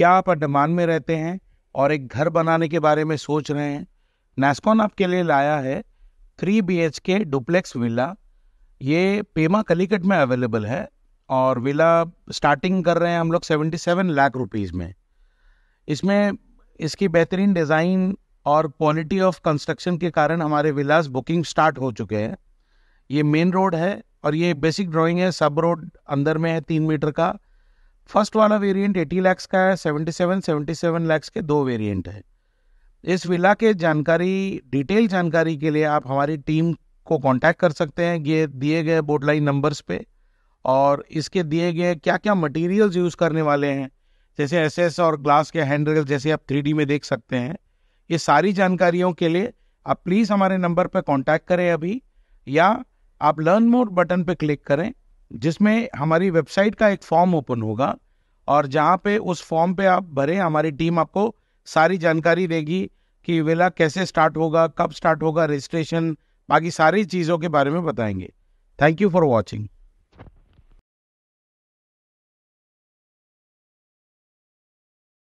क्या आप अंडमान में रहते हैं और एक घर बनाने के बारे में सोच रहे हैं नेस्कॉन आपके लिए लाया है three B H K duplex villa ये पेमा कलीकट में अवेलेबल है और विला स्टार्टिंग कर रहे हैं हम लोग सेवेंटी सेवन लाख रुपीज़ में इसमें इसकी बेहतरीन डिज़ाइन और क्वालिटी ऑफ कंस्ट्रक्शन के कारण हमारे विलास बुकिंग स्टार्ट हो चुके हैं ये मेन रोड है और ये बेसिक ड्राइंग है सब रोड अंदर में है तीन मीटर का फर्स्ट वाला वेरिएंट 80 लैक्स का है 77 77 लैक्स के दो वेरिएंट है इस विला के जानकारी डिटेल जानकारी के लिए आप हमारी टीम को कांटेक्ट कर सकते हैं ये दिए गए बोर्डलाइन नंबर्स पे और इसके दिए गए क्या क्या मटेरियल्स यूज़ करने वाले हैं जैसे एस एस और ग्लास के रेल जैसे आप थ्री में देख सकते हैं ये सारी जानकारियों के लिए आप प्लीज़ हमारे नंबर पर कॉन्टैक्ट करें अभी या आप लर्न मोर बटन पर क्लिक करें जिसमें हमारी वेबसाइट का एक फॉर्म ओपन होगा और जहाँ पे उस फॉर्म पे आप भरें हमारी टीम आपको सारी जानकारी देगी कि वेला कैसे स्टार्ट होगा कब स्टार्ट होगा रजिस्ट्रेशन बाकी सारी चीज़ों के बारे में बताएंगे थैंक यू फॉर वॉचिंग